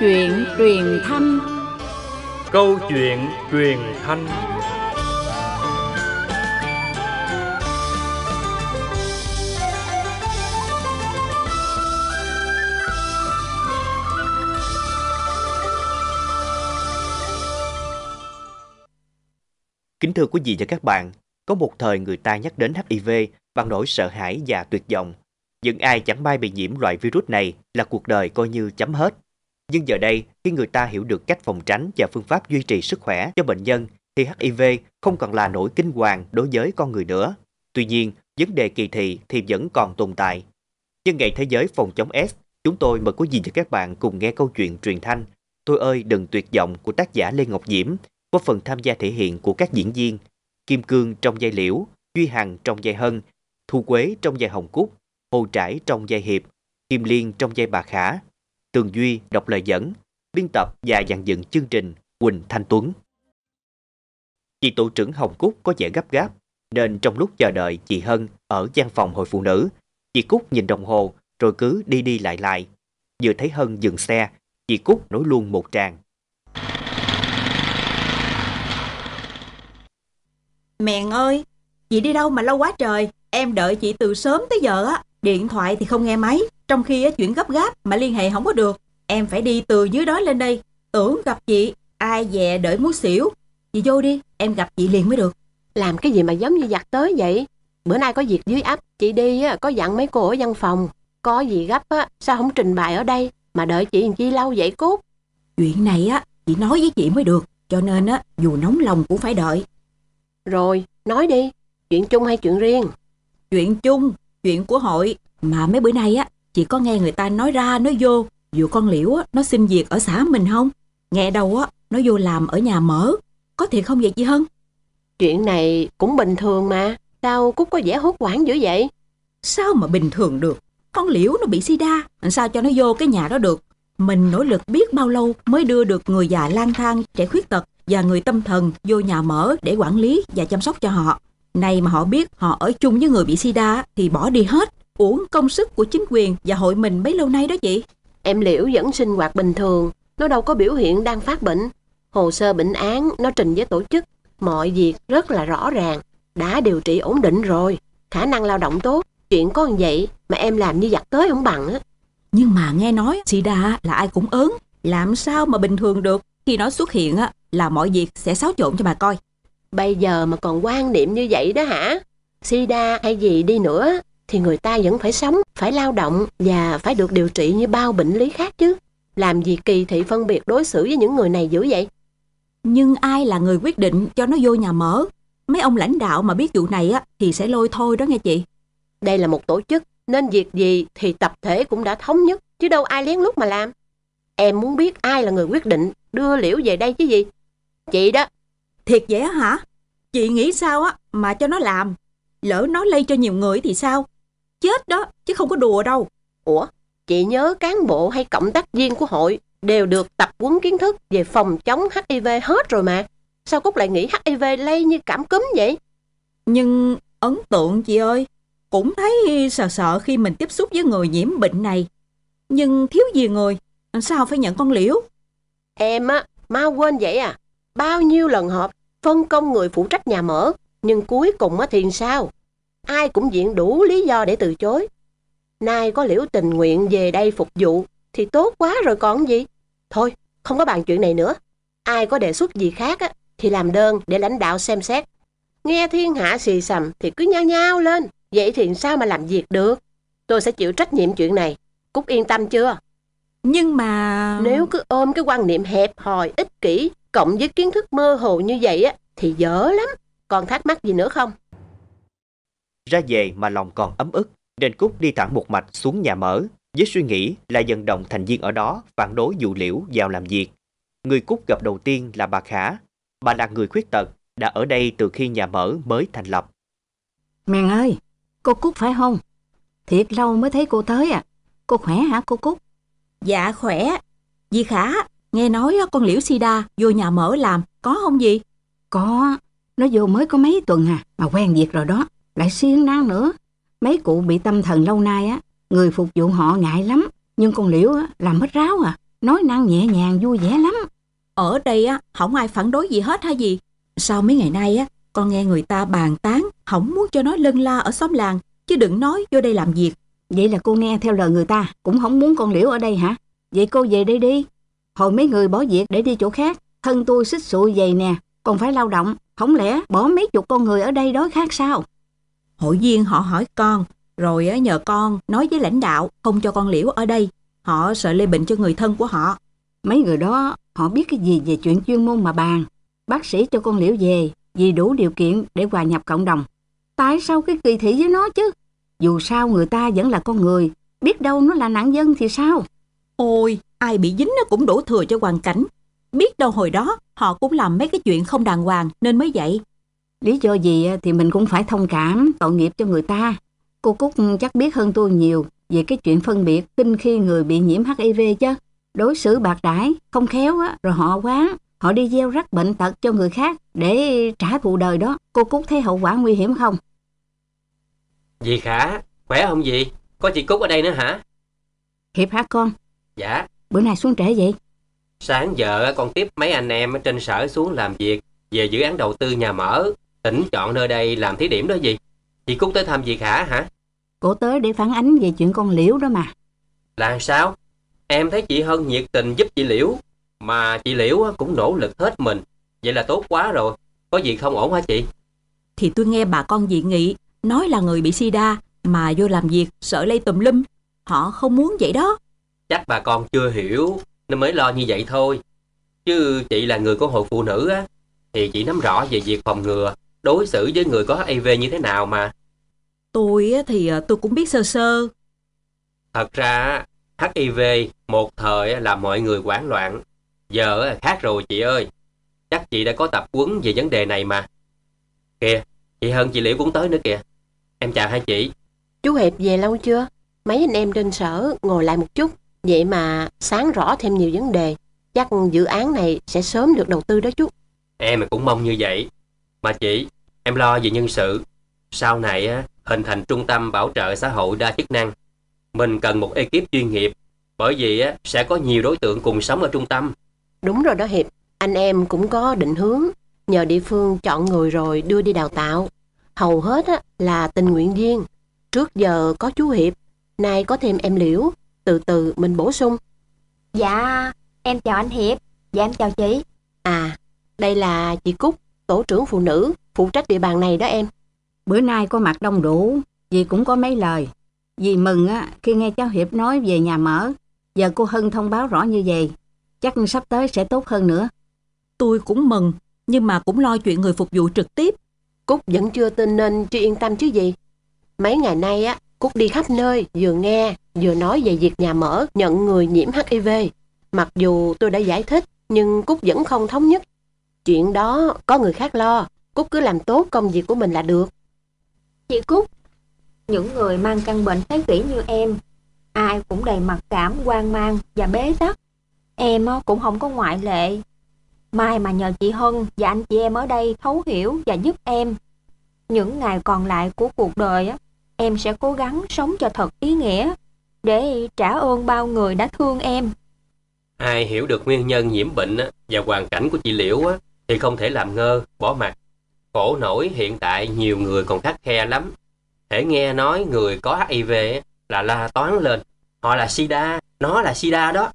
chuyện truyền thanh Câu chuyện truyền thanh Kính thưa quý vị và các bạn, có một thời người ta nhắc đến HIV bằng nỗi sợ hãi và tuyệt vọng. Những ai chẳng may bị nhiễm loại virus này là cuộc đời coi như chấm hết. Nhưng giờ đây, khi người ta hiểu được cách phòng tránh và phương pháp duy trì sức khỏe cho bệnh nhân, thì HIV không còn là nỗi kinh hoàng đối với con người nữa. Tuy nhiên, vấn đề kỳ thị thì vẫn còn tồn tại. Nhân ngày Thế giới phòng chống S, chúng tôi mời quý vị và các bạn cùng nghe câu chuyện truyền thanh Tôi ơi đừng tuyệt vọng của tác giả Lê Ngọc Diễm có phần tham gia thể hiện của các diễn viên Kim Cương trong giai Liễu, Duy Hằng trong giai Hân, Thu Quế trong giai Hồng Cúc, Hồ Trải trong giai Hiệp, Kim Liên trong giai Bà Khả Tường Duy đọc lời dẫn, biên tập và dàn dựng chương trình Quỳnh Thanh Tuấn. Chị tổ trưởng Hồng Cúc có vẻ gấp gáp, nên trong lúc chờ đợi chị Hân ở gian phòng hội phụ nữ, chị Cúc nhìn đồng hồ rồi cứ đi đi lại lại. Vừa thấy Hân dừng xe, chị Cúc nói luôn một tràng. "Mẹ ơi, chị đi đâu mà lâu quá trời, em đợi chị từ sớm tới giờ á. Điện thoại thì không nghe máy, trong khi chuyển gấp gáp mà liên hệ không có được. Em phải đi từ dưới đó lên đây, tưởng gặp chị, ai về đợi muốn xỉu. Chị vô đi, em gặp chị liền mới được. Làm cái gì mà giống như giặt tới vậy? Bữa nay có việc dưới ấp, chị đi có dặn mấy cô ở văn phòng. Có gì gấp á, sao không trình bày ở đây mà đợi chị làm chi lâu vậy cút? Chuyện này á, chị nói với chị mới được, cho nên á, dù nóng lòng cũng phải đợi. Rồi, nói đi, chuyện chung hay chuyện riêng? Chuyện chung, chuyện của hội mà mấy bữa nay á chị có nghe người ta nói ra nói vô dù con liễu á nó xin việc ở xã mình không nghe đâu á nó vô làm ở nhà mở có thiệt không vậy chị hân chuyện này cũng bình thường mà sao cúc có vẻ hốt hoảng dữ vậy sao mà bình thường được con liễu nó bị sida làm sao cho nó vô cái nhà đó được mình nỗ lực biết bao lâu mới đưa được người già lang thang trẻ khuyết tật và người tâm thần vô nhà mở để quản lý và chăm sóc cho họ Nay mà họ biết họ ở chung với người bị sida thì bỏ đi hết, uổng công sức của chính quyền và hội mình mấy lâu nay đó chị. Em Liễu vẫn sinh hoạt bình thường, nó đâu có biểu hiện đang phát bệnh. Hồ sơ bệnh án nó trình với tổ chức, mọi việc rất là rõ ràng, đã điều trị ổn định rồi, khả năng lao động tốt, chuyện có như vậy mà em làm như giặt tới không bằng á. Nhưng mà nghe nói sida là ai cũng ớn, làm sao mà bình thường được, khi nó xuất hiện á là mọi việc sẽ xáo trộn cho bà coi. Bây giờ mà còn quan niệm như vậy đó hả? Sida hay gì đi nữa thì người ta vẫn phải sống, phải lao động và phải được điều trị như bao bệnh lý khác chứ. Làm gì kỳ thị phân biệt đối xử với những người này dữ vậy? Nhưng ai là người quyết định cho nó vô nhà mở? Mấy ông lãnh đạo mà biết vụ này á thì sẽ lôi thôi đó nghe chị. Đây là một tổ chức nên việc gì thì tập thể cũng đã thống nhất chứ đâu ai lén lút mà làm. Em muốn biết ai là người quyết định đưa liễu về đây chứ gì? Chị đó, Thiệt vậy hả? Chị nghĩ sao á mà cho nó làm? Lỡ nó lây cho nhiều người thì sao? Chết đó, chứ không có đùa đâu. Ủa, chị nhớ cán bộ hay cộng tác viên của hội đều được tập huấn kiến thức về phòng chống HIV hết rồi mà. Sao Cúc lại nghĩ HIV lây như cảm cúm vậy? Nhưng ấn tượng chị ơi, cũng thấy sợ sợ khi mình tiếp xúc với người nhiễm bệnh này. Nhưng thiếu gì người, sao phải nhận con liễu? Em á, mau quên vậy à. Bao nhiêu lần họp phân công người phụ trách nhà mở, nhưng cuối cùng thì sao? Ai cũng diện đủ lý do để từ chối. Nay có liễu tình nguyện về đây phục vụ thì tốt quá rồi còn gì. Thôi, không có bàn chuyện này nữa. Ai có đề xuất gì khác á, thì làm đơn để lãnh đạo xem xét. Nghe thiên hạ xì xầm thì cứ nhao nhao lên. Vậy thì sao mà làm việc được? Tôi sẽ chịu trách nhiệm chuyện này. Cúc yên tâm chưa? Nhưng mà... Nếu cứ ôm cái quan niệm hẹp hòi, ích kỷ cộng với kiến thức mơ hồ như vậy á, thì dở lắm. Còn thắc mắc gì nữa không? Ra về mà lòng còn ấm ức, nên Cúc đi thẳng một mạch xuống nhà mở, với suy nghĩ là dần động thành viên ở đó phản đối dụ liễu vào làm việc. Người Cúc gặp đầu tiên là bà Khả. Bà là người khuyết tật, đã ở đây từ khi nhà mở mới thành lập. Mèn ơi, cô Cúc phải không? Thiệt lâu mới thấy cô tới à. Cô khỏe hả cô Cúc? Dạ khỏe. Dì Khả, Nghe nói con Liễu Sida vô nhà mở làm, có không gì? Có, nó vô mới có mấy tuần à, mà quen việc rồi đó, lại siêng năng nữa. Mấy cụ bị tâm thần lâu nay á, người phục vụ họ ngại lắm, nhưng con Liễu á, làm hết ráo à, nói năng nhẹ nhàng vui vẻ lắm. Ở đây á, không ai phản đối gì hết hay gì? Sao mấy ngày nay á, con nghe người ta bàn tán, không muốn cho nó lân la ở xóm làng, chứ đừng nói vô đây làm việc. Vậy là cô nghe theo lời người ta, cũng không muốn con Liễu ở đây hả? Vậy cô về đây đi, hồi mấy người bỏ việc để đi chỗ khác thân tôi xích sụi dày nè còn phải lao động không lẽ bỏ mấy chục con người ở đây đói khát sao hội viên họ hỏi con rồi nhờ con nói với lãnh đạo không cho con liễu ở đây họ sợ lây bệnh cho người thân của họ mấy người đó họ biết cái gì về chuyện chuyên môn mà bàn bác sĩ cho con liễu về vì đủ điều kiện để hòa nhập cộng đồng tại sao cái kỳ thị với nó chứ dù sao người ta vẫn là con người biết đâu nó là nạn dân thì sao Ôi, ai bị dính nó cũng đổ thừa cho hoàn cảnh. Biết đâu hồi đó họ cũng làm mấy cái chuyện không đàng hoàng nên mới vậy. Lý do gì thì mình cũng phải thông cảm, tội nghiệp cho người ta. Cô Cúc chắc biết hơn tôi nhiều về cái chuyện phân biệt kinh khi người bị nhiễm HIV chứ. Đối xử bạc đãi, không khéo á, rồi họ quán, họ đi gieo rắc bệnh tật cho người khác để trả thù đời đó. Cô Cúc thấy hậu quả nguy hiểm không? Dì Khả, khỏe không dì? Có chị Cúc ở đây nữa hả? Hiệp hát con? Dạ Bữa nay xuống trễ vậy Sáng giờ con tiếp mấy anh em ở trên sở xuống làm việc Về dự án đầu tư nhà mở Tỉnh chọn nơi đây làm thí điểm đó gì Chị Cúc tới thăm việc hả hả Cô tới để phản ánh về chuyện con Liễu đó mà Là sao Em thấy chị Hân nhiệt tình giúp chị Liễu Mà chị Liễu cũng nỗ lực hết mình Vậy là tốt quá rồi Có gì không ổn hả chị Thì tôi nghe bà con dị nghị Nói là người bị sida Mà vô làm việc sợ lây tùm lum Họ không muốn vậy đó chắc bà con chưa hiểu nên mới lo như vậy thôi chứ chị là người của hội phụ nữ á thì chị nắm rõ về việc phòng ngừa đối xử với người có hiv như thế nào mà tôi thì ờ, tôi cũng biết sơ sơ thật ra hiv một thời là mọi người hoảng loạn giờ khác rồi chị ơi chắc chị đã có tập quấn về vấn đề này mà kìa chị hơn chị liễu cũng tới nữa kìa em chào hai chị chú hẹp về lâu chưa mấy anh em trên sở ngồi lại một chút Vậy mà sáng rõ thêm nhiều vấn đề, chắc dự án này sẽ sớm được đầu tư đó chú. Em cũng mong như vậy. Mà chị, em lo về nhân sự. Sau này hình thành trung tâm bảo trợ xã hội đa chức năng. Mình cần một ekip chuyên nghiệp, bởi vì sẽ có nhiều đối tượng cùng sống ở trung tâm. Đúng rồi đó Hiệp, anh em cũng có định hướng, nhờ địa phương chọn người rồi đưa đi đào tạo. Hầu hết là tình nguyện viên. Trước giờ có chú Hiệp, nay có thêm em Liễu từ từ mình bổ sung Dạ em chào anh Hiệp Dạ em chào chị À đây là chị Cúc Tổ trưởng phụ nữ phụ trách địa bàn này đó em Bữa nay có mặt đông đủ Dì cũng có mấy lời Dì mừng á, khi nghe cháu Hiệp nói về nhà mở Giờ cô Hân thông báo rõ như vậy Chắc sắp tới sẽ tốt hơn nữa Tôi cũng mừng Nhưng mà cũng lo chuyện người phục vụ trực tiếp Cúc vẫn chưa tin nên chưa yên tâm chứ gì Mấy ngày nay á Cúc đi khắp nơi, vừa nghe, vừa nói về việc nhà mở nhận người nhiễm HIV. Mặc dù tôi đã giải thích, nhưng Cúc vẫn không thống nhất. Chuyện đó có người khác lo, Cúc cứ làm tốt công việc của mình là được. Chị Cúc, những người mang căn bệnh thế kỷ như em, ai cũng đầy mặc cảm, quan mang và bế tắc. Em cũng không có ngoại lệ. Mai mà nhờ chị Hân và anh chị em ở đây thấu hiểu và giúp em. Những ngày còn lại của cuộc đời á em sẽ cố gắng sống cho thật ý nghĩa để trả ơn bao người đã thương em. Ai hiểu được nguyên nhân nhiễm bệnh và hoàn cảnh của chị Liễu thì không thể làm ngơ, bỏ mặt. Khổ nổi hiện tại nhiều người còn khắc khe lắm. Thể nghe nói người có HIV là la toán lên. Họ là sida, nó là sida đó.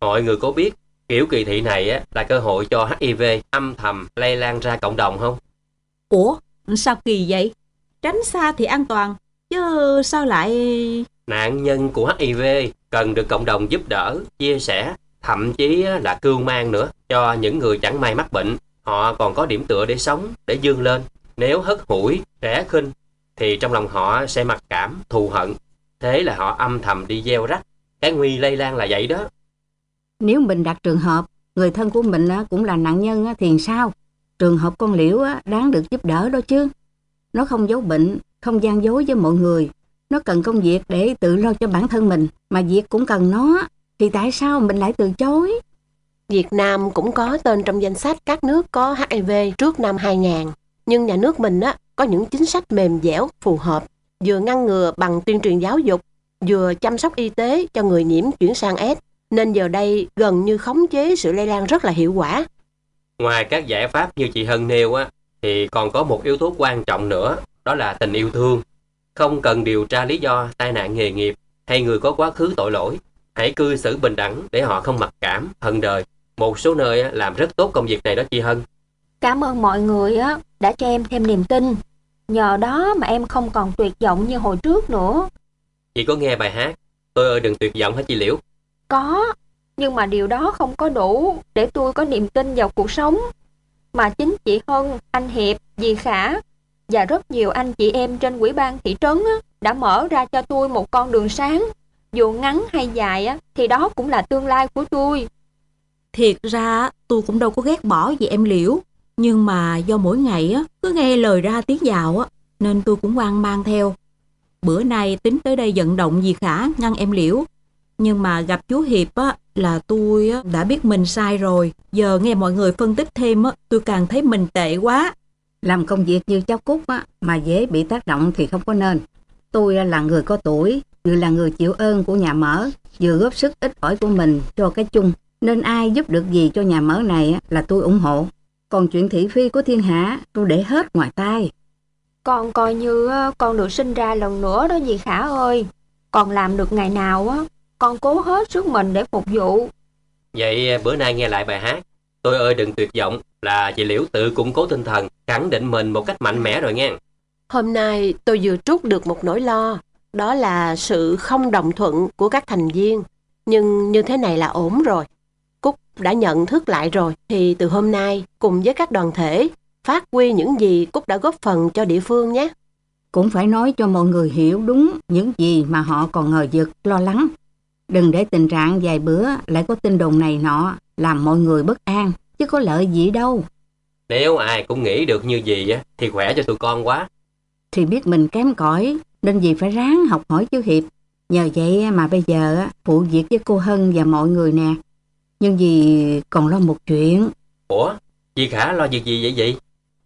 Mọi người có biết kiểu kỳ thị này là cơ hội cho HIV âm thầm lây lan ra cộng đồng không? Ủa, sao kỳ vậy? Tránh xa thì an toàn, Chứ sao lại... Nạn nhân của HIV cần được cộng đồng giúp đỡ, chia sẻ, thậm chí là cưu mang nữa cho những người chẳng may mắc bệnh. Họ còn có điểm tựa để sống, để dương lên. Nếu hất hủi, rẻ khinh, thì trong lòng họ sẽ mặc cảm, thù hận. Thế là họ âm thầm đi gieo rắc. Cái nguy lây lan là vậy đó. Nếu mình đặt trường hợp, người thân của mình cũng là nạn nhân thì sao? Trường hợp con liễu đáng được giúp đỡ đó chứ. Nó không giấu bệnh không gian dối với mọi người. Nó cần công việc để tự lo cho bản thân mình, mà việc cũng cần nó, thì tại sao mình lại từ chối? Việt Nam cũng có tên trong danh sách các nước có HIV trước năm 2000, nhưng nhà nước mình á, có những chính sách mềm dẻo, phù hợp, vừa ngăn ngừa bằng tuyên truyền giáo dục, vừa chăm sóc y tế cho người nhiễm chuyển sang S, nên giờ đây gần như khống chế sự lây lan rất là hiệu quả. Ngoài các giải pháp như chị Hân nêu á, thì còn có một yếu tố quan trọng nữa đó là tình yêu thương. Không cần điều tra lý do tai nạn nghề nghiệp hay người có quá khứ tội lỗi. Hãy cư xử bình đẳng để họ không mặc cảm, hận đời. Một số nơi làm rất tốt công việc này đó chị Hân. Cảm ơn mọi người đã cho em thêm niềm tin. Nhờ đó mà em không còn tuyệt vọng như hồi trước nữa. Chị có nghe bài hát Tôi ơi đừng tuyệt vọng hả chị Liễu? Có, nhưng mà điều đó không có đủ để tôi có niềm tin vào cuộc sống. Mà chính chị Hân, anh Hiệp, dì Khả và rất nhiều anh chị em trên quỹ ban thị trấn đã mở ra cho tôi một con đường sáng. Dù ngắn hay dài thì đó cũng là tương lai của tôi. Thiệt ra tôi cũng đâu có ghét bỏ gì em Liễu, nhưng mà do mỗi ngày cứ nghe lời ra tiếng vào nên tôi cũng hoang mang theo. Bữa nay tính tới đây vận động gì khả ngăn em Liễu, nhưng mà gặp chú Hiệp á, là tôi á, đã biết mình sai rồi. Giờ nghe mọi người phân tích thêm á, tôi càng thấy mình tệ quá. Làm công việc như cháu Cúc á, mà dễ bị tác động thì không có nên. Tôi là người có tuổi, vừa là người chịu ơn của nhà mở, vừa góp sức ít ỏi của mình cho cái chung. Nên ai giúp được gì cho nhà mở này là tôi ủng hộ. Còn chuyện thị phi của thiên hạ tôi để hết ngoài tay. Con coi như con được sinh ra lần nữa đó dì Khả ơi. Còn làm được ngày nào á, con cố hết sức mình để phục vụ. Vậy bữa nay nghe lại bài hát, tôi ơi đừng tuyệt vọng là chị Liễu tự củng cố tinh thần, khẳng định mình một cách mạnh mẽ rồi nghe. Hôm nay tôi vừa trút được một nỗi lo, đó là sự không đồng thuận của các thành viên. Nhưng như thế này là ổn rồi. Cúc đã nhận thức lại rồi, thì từ hôm nay cùng với các đoàn thể phát huy những gì Cúc đã góp phần cho địa phương nhé. Cũng phải nói cho mọi người hiểu đúng những gì mà họ còn ngờ vực, lo lắng. Đừng để tình trạng vài bữa lại có tin đồn này nọ làm mọi người bất an chứ có lợi gì đâu. Nếu ai cũng nghĩ được như gì á, thì khỏe cho tụi con quá. Thì biết mình kém cỏi nên dì phải ráng học hỏi chú Hiệp. Nhờ vậy mà bây giờ á, phụ việc với cô Hân và mọi người nè. Nhưng dì còn lo một chuyện. Ủa, dì Khả lo việc gì vậy vậy?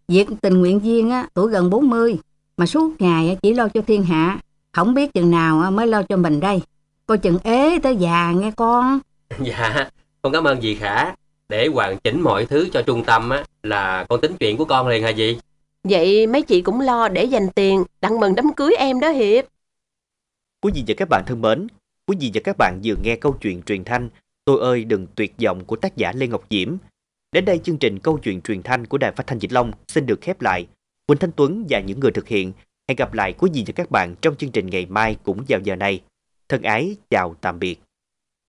Việc tình nguyện viên á, tuổi gần 40 mà suốt ngày chỉ lo cho thiên hạ. Không biết chừng nào mới lo cho mình đây. Coi chừng ế tới già nghe con. Dạ, con cảm ơn dì Khả để hoàn chỉnh mọi thứ cho trung tâm á, là con tính chuyện của con liền hả gì Vậy mấy chị cũng lo để dành tiền đặng mừng đám cưới em đó Hiệp. Quý vị và các bạn thân mến, quý vị và các bạn vừa nghe câu chuyện truyền thanh Tôi ơi đừng tuyệt vọng của tác giả Lê Ngọc Diễm. Đến đây chương trình câu chuyện truyền thanh của Đài Phát thanh Vĩnh Long xin được khép lại. Quỳnh Thanh Tuấn và những người thực hiện. Hẹn gặp lại quý vị và các bạn trong chương trình ngày mai cũng vào giờ này. Thân ái, chào tạm biệt.